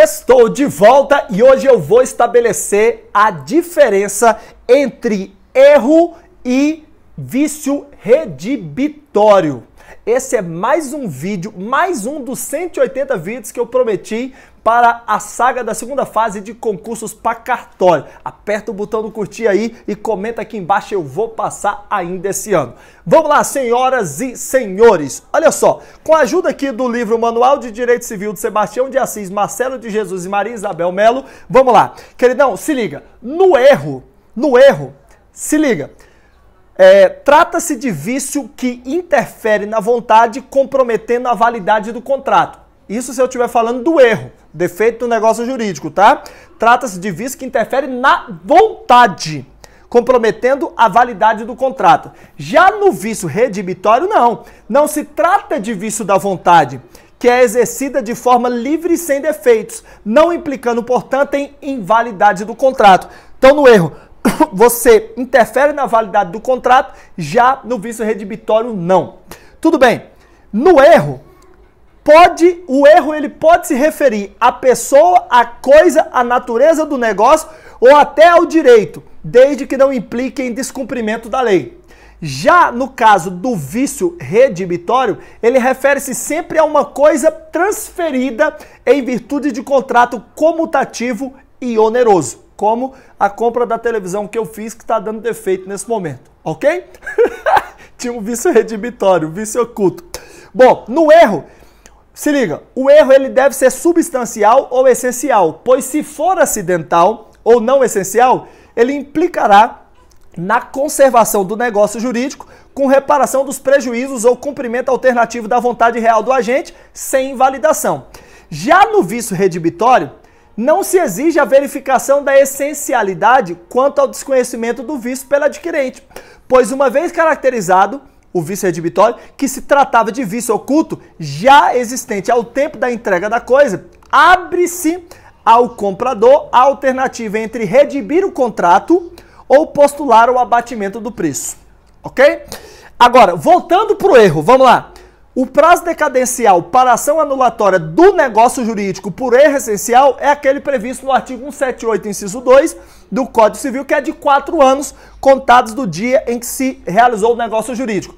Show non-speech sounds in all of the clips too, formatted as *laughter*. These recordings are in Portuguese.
Estou de volta e hoje eu vou estabelecer a diferença entre erro e vício redibitório. Esse é mais um vídeo, mais um dos 180 vídeos que eu prometi para a saga da segunda fase de concursos para cartório. Aperta o botão do curtir aí e comenta aqui embaixo, eu vou passar ainda esse ano. Vamos lá, senhoras e senhores. Olha só, com a ajuda aqui do livro Manual de Direito Civil de Sebastião de Assis, Marcelo de Jesus e Maria Isabel Melo, vamos lá. Queridão, se liga, no erro, no erro, se liga. É, Trata-se de vício que interfere na vontade, comprometendo a validade do contrato. Isso se eu estiver falando do erro, defeito do negócio jurídico, tá? Trata-se de vício que interfere na vontade, comprometendo a validade do contrato. Já no vício redibitório, não. Não se trata de vício da vontade, que é exercida de forma livre e sem defeitos, não implicando, portanto, em invalidade do contrato. Então, no erro, *coughs* você interfere na validade do contrato, já no vício redibitório não. Tudo bem. No erro, pode o erro ele pode se referir à pessoa, à coisa, à natureza do negócio ou até ao direito, desde que não implique em descumprimento da lei. Já no caso do vício redibitório, ele refere-se sempre a uma coisa transferida em virtude de contrato comutativo e oneroso como a compra da televisão que eu fiz que está dando defeito nesse momento, ok? *laughs* Tinha um vício redibitório, um vício oculto. Bom, no erro, se liga, o erro ele deve ser substancial ou essencial, pois se for acidental ou não essencial, ele implicará na conservação do negócio jurídico com reparação dos prejuízos ou cumprimento alternativo da vontade real do agente sem invalidação. Já no vício redibitório, não se exige a verificação da essencialidade quanto ao desconhecimento do vício pelo adquirente, pois uma vez caracterizado, o vício redibitório, que se tratava de vício oculto já existente ao tempo da entrega da coisa, abre-se ao comprador a alternativa entre redibir o contrato ou postular o abatimento do preço. Ok? Agora, voltando para o erro, vamos lá. O prazo decadencial para ação anulatória do negócio jurídico por erro essencial é aquele previsto no artigo 178, inciso 2 do Código Civil, que é de quatro anos contados do dia em que se realizou o negócio jurídico.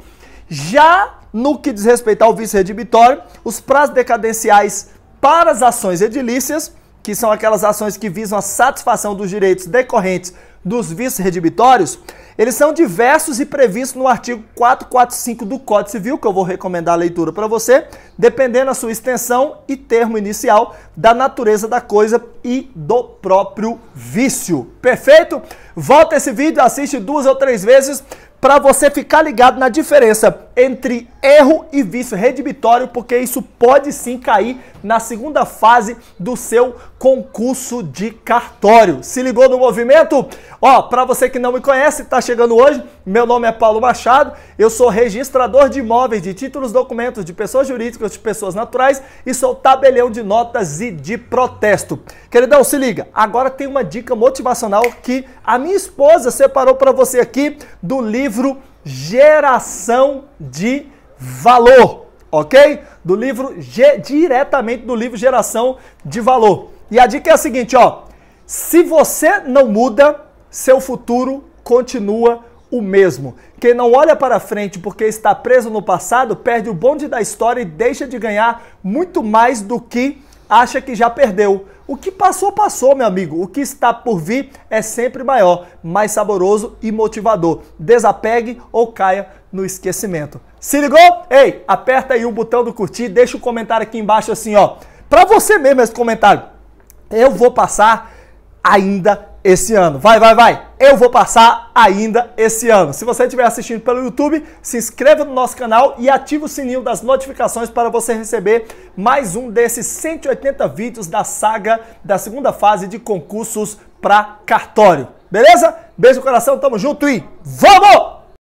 Já no que diz respeito ao vício redibitório, os prazos decadenciais para as ações edilícias, que são aquelas ações que visam a satisfação dos direitos decorrentes dos vícios redibitórios, eles são diversos e previstos no artigo 445 do Código Civil, que eu vou recomendar a leitura para você, dependendo da sua extensão e termo inicial, da natureza da coisa e do próprio vício. Perfeito? Volta esse vídeo, assiste duas ou três vezes para você ficar ligado na diferença entre erro e vício redibitório, porque isso pode sim cair na segunda fase do seu concurso de cartório. Se ligou no movimento? Ó, para você que não me conhece, está chegando hoje, meu nome é Paulo Machado, eu sou registrador de imóveis, de títulos, documentos de pessoas jurídicas, de pessoas naturais e sou tabelião de notas e de protesto. Queridão, se liga, agora tem uma dica motivacional que a minha esposa separou para você aqui do livro Geração de Valor, ok? Do livro diretamente do livro Geração de Valor. E a dica é a seguinte, ó: se você não muda, seu futuro continua o mesmo. Quem não olha para frente porque está preso no passado perde o bonde da história e deixa de ganhar muito mais do que acha que já perdeu. O que passou, passou, meu amigo. O que está por vir é sempre maior, mais saboroso e motivador. Desapegue ou caia no esquecimento. Se ligou? Ei, aperta aí o botão do curtir, deixa o um comentário aqui embaixo assim, ó. Para você mesmo esse comentário. Eu vou passar ainda esse ano. Vai, vai, vai! Eu vou passar ainda esse ano. Se você estiver assistindo pelo YouTube, se inscreva no nosso canal e ative o sininho das notificações para você receber mais um desses 180 vídeos da saga da segunda fase de concursos para cartório. Beleza? Beijo no coração, tamo junto e vamos!